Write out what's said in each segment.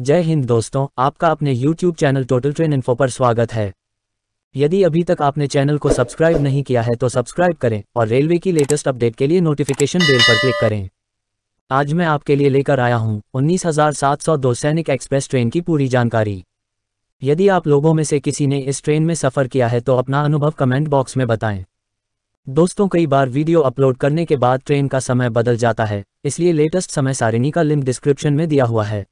जय हिंद दोस्तों आपका अपने YouTube channel total train info पर स्वागत है यदि अभी तक आपने चैनल को सब्सक्राइब नहीं किया है तो सब्सक्राइब करें और रेलवे की लेटेस्ट अपडेट के लिए नोटिफिकेशन बेल पर क्लिक करें आज मैं आपके लिए लेकर आया हूं 19,702 सैनिक एक्सप्रेस ट्रेन की पूरी जानकारी यदि आप लोगों में से किसी ने इस ट्रेन में सफ़र किया है तो अपना अनुभव कमेंट बॉक्स में बताएं दोस्तों कई बार वीडियो अपलोड करने के बाद ट्रेन का समय बदल जाता है इसलिए लेटेस्ट समय सारिणी का लिंक डिस्क्रिप्शन में दिया हुआ है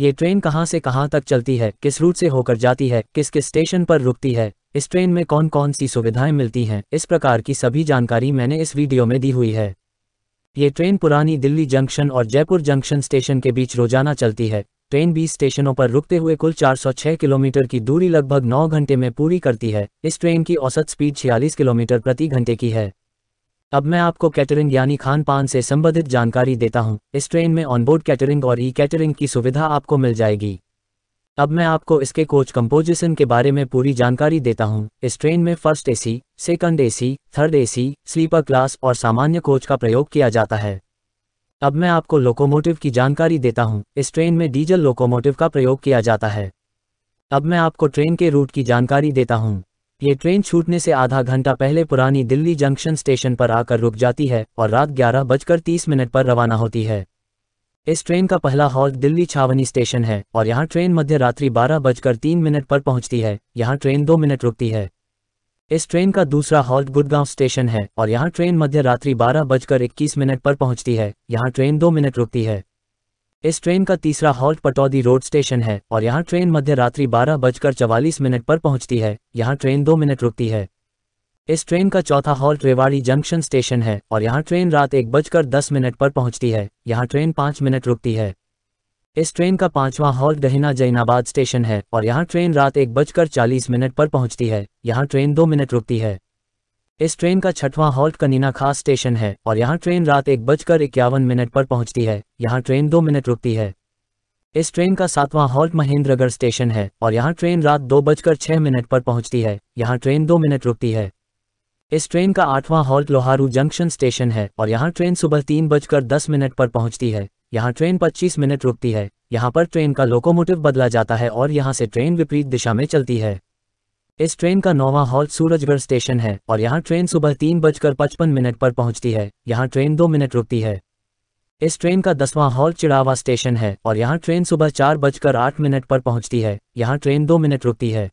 ये ट्रेन कहाँ से कहाँ तक चलती है किस रूट से होकर जाती है किस किस स्टेशन पर रुकती है इस ट्रेन में कौन कौन सी सुविधाएं मिलती हैं इस प्रकार की सभी जानकारी मैंने इस वीडियो में दी हुई है ये ट्रेन पुरानी दिल्ली जंक्शन और जयपुर जंक्शन स्टेशन के बीच रोजाना चलती है ट्रेन 20 स्टेशनों पर रुकते हुए कुल 406 किलोमीटर की दूरी लगभग 9 घंटे में पूरी करती है इस ट्रेन की औसत स्पीड 46 किलोमीटर प्रति घंटे की है अब मैं आपको कैटरिंग यानी खान पान से संबंधित जानकारी देता हूं। इस ट्रेन में ऑनबोर्ड कैटरिंग और ई कैटरिंग की सुविधा आपको मिल जाएगी अब मैं आपको इसके कोच कंपोजिशन के बारे में पूरी जानकारी देता हूं। इस ट्रेन में first AC, second AC, third AC, sleeper class और सामान्य कोच का प्रयोग किया जाता है अब मैं आपको लोकोमोटिव की जानकारी देता हूँ इस ट्रेन में डीजल लोकोमोटिव का प्रयोग किया जाता है अब मैं आपको ट्रेन के रूट की जानकारी देता हूँ ये ट्रेन छूटने से आधा घंटा पहले पुरानी दिल्ली जंक्शन स्टेशन पर आकर रुक जाती है और रात ग्यारह बजकर तीस मिनट पर रवाना होती है इस ट्रेन का पहला हॉल्ट दिल्ली छावनी स्टेशन है और यहाँ ट्रेन मध्य रात्रि बारह बजकर तीन मिनट पर पहुँचती है यहाँ ट्रेन दो मिनट रुकती है इस ट्रेन का दूसरा हॉल्ट गुड़गांव स्टेशन है और यहाँ ट्रेन मध्य रात्रि बारह बजकर इक्कीस मिनट पर पहुँचती है यहाँ ट्रेन दो मिनट रुकती है इस ट्रेन का तीसरा हॉल्ट पटौदी रोड स्टेशन है और यहाँ ट्रेन मध्य रात्रि बारह बजकर चवालीस मिनट पर पहुंचती है यहाँ ट्रेन दो मिनट रुकती है इस ट्रेन का चौथा हॉल्ट रेवाड़ी जंक्शन स्टेशन है और यहाँ ट्रेन रात एक बजकर दस मिनट पर पहुंचती है यहाँ ट्रेन पाँच मिनट रुकती है इस ट्रेन का पांचवा हॉल्ट दहिना जैनाबाद स्टेशन है और यहाँ ट्रेन रात एक बजकर चालीस मिनट पर पहुंचती है यहाँ ट्रेन दो मिनट रुकती है इस ट्रेन का छठवां हॉल्ट कनीना खास स्टेशन है और यहाँ ट्रेन रात एक बजकर इक्यावन मिनट पर पहुंचती है यहाँ ट्रेन दो मिनट रुकती है इस ट्रेन का सातवां हॉल्ट महेंद्रगढ़ स्टेशन है और यहाँ ट्रेन रात दो बजकर छह मिनट पर पहुंचती है यहाँ ट्रेन दो मिनट रुकती है इस ट्रेन का आठवां हॉल्ट लोहारू जंक्शन स्टेशन है और यहाँ ट्रेन सुबह तीन बजकर दस मिनट पर पहुंचती है यहाँ ट्रेन पच्चीस मिनट रुकती है यहाँ पर ट्रेन का लोकोमोटिव बदला जाता है और यहाँ से ट्रेन विपरीत दिशा में चलती है इस ट्रेन का नौवा हॉल्ट सूरजगढ़ स्टेशन है और यहाँ ट्रेन सुबह तीन बजकर पचपन मिनट पर पहुंचती है यहाँ ट्रेन दो मिनट रुकती है इस ट्रेन का दसवां हॉल्ट चिड़ावा स्टेशन है और यहाँ ट्रेन सुबह चार बजकर आठ मिनट पर पहुंचती है यहाँ ट्रेन दो मिनट रुकती है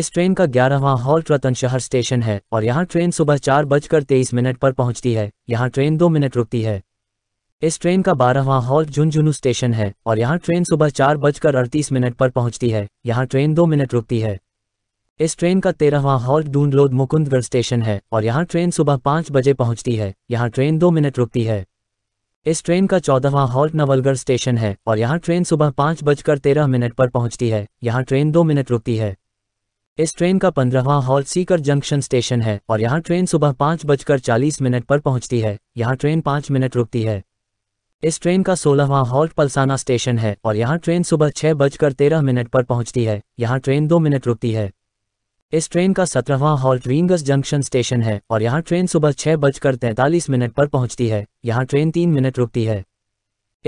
इस ट्रेन का ग्यारहवां हॉल्ट रतनशहर स्टेशन है और यहाँ ट्रेन सुबह चार बजकर तेईस मिनट पर पहुंचती है यहाँ ट्रेन दो मिनट रुकती है इस ट्रेन का बारहवां हॉल्ट झुंझुनू स्टेशन है और यहाँ ट्रेन सुबह चार बजकर अड़तीस मिनट पर पहुंचती है यहाँ ट्रेन दो मिनट रुकती है इस ट्रेन का तेरहवा हॉल्ट डून मुकुंदगढ़ स्टेशन है और यहाँ ट्रेन सुबह पाँच बजे पहुँचती है यहाँ ट्रेन दो मिनट रुकती है इस ट्रेन का चौदहवा हॉल्ट नवलगढ़ स्टेशन है और यहाँ ट्रेन सुबह पाँच बजकर तेरह मिनट पर पहुँचती है यहाँ ट्रेन दो मिनट रुकती है इस ट्रेन का पंद्रहवा हॉल्ट सीकर जंक्शन स्टेशन है और यहाँ ट्रेन सुबह पाँच बजकर चालीस मिनट पर पहुँचती है यहाँ ट्रेन पाँच मिनट रुकती है इस ट्रेन का सोलहवा हॉल्ट पलसाना स्टेशन है और यहाँ ट्रेन सुबह छह बजकर तेरह मिनट पर पहुँचती है यहाँ ट्रेन दो मिनट रुकती है इस ट्रेन का सत्रहवां हॉल्ट रिंगस जंक्शन स्टेशन है और यहाँ ट्रेन सुबह छह बजकर तैंतालीस मिनट पर पहुंचती है यहाँ ट्रेन तीन मिनट रुकती है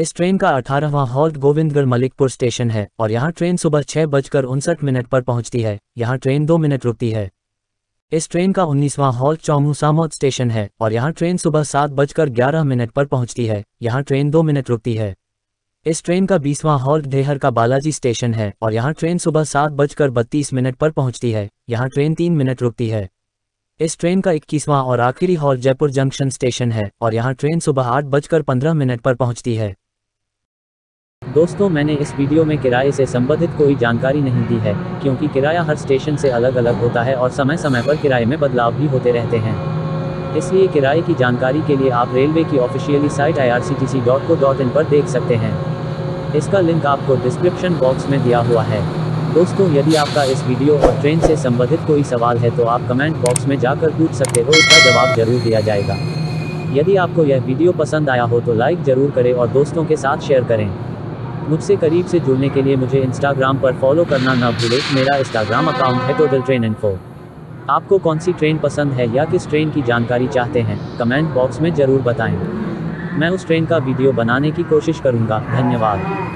इस ट्रेन का अठारहवां हॉल्ट गोविंदगढ़ मलिकपुर स्टेशन है और यहाँ ट्रेन सुबह छह बजकर उनसठ मिनट पर पहुंचती है यहाँ ट्रेन दो मिनट रुकती है इस ट्रेन का उन्नीसवां हॉल्ट चौमू स्टेशन है और यहाँ ट्रेन सुबह सात बजकर ग्यारह मिनट पर पहुंचती है यहाँ ट्रेन दो मिनट रुकती है इस ट्रेन का बीसवां हॉल्ट देहर का बालाजी स्टेशन है और यहाँ ट्रेन सुबह सात बजकर बत्तीस मिनट पर पहुँचती है यहाँ ट्रेन तीन मिनट रुकती है इस ट्रेन का इक्कीसवां और आखिरी हॉल जयपुर जंक्शन स्टेशन है और यहाँ ट्रेन सुबह आठ बजकर पंद्रह मिनट पर पहुँचती है दोस्तों मैंने इस वीडियो में किराए से संबंधित कोई जानकारी नहीं दी है क्योंकि किराया हर स्टेशन से अलग अलग होता है और समय समय पर किराए में बदलाव भी होते रहते हैं इसलिए किराए की जानकारी के लिए आप रेलवे की ऑफिशियली साइट आई पर देख सकते हैं इसका लिंक आपको डिस्क्रिप्शन बॉक्स में दिया हुआ है दोस्तों यदि आपका इस वीडियो और ट्रेन से संबंधित कोई सवाल है तो आप कमेंट बॉक्स में जाकर पूछ सकते हो इसका जवाब जरूर दिया जाएगा यदि आपको यह वीडियो पसंद आया हो तो लाइक जरूर करें और दोस्तों के साथ शेयर करें मुझसे करीब से जुड़ने के लिए मुझे इंस्टाग्राम पर फॉलो करना ना भूलें मेरा इंस्टाग्राम अकाउंट है टोटल ट्रेन इन्फो आपको कौन सी ट्रेन पसंद है या किस ट्रेन की जानकारी चाहते हैं कमेंट बॉक्स में ज़रूर बताएं मैं उस ट्रेन का वीडियो बनाने की कोशिश करूँगा धन्यवाद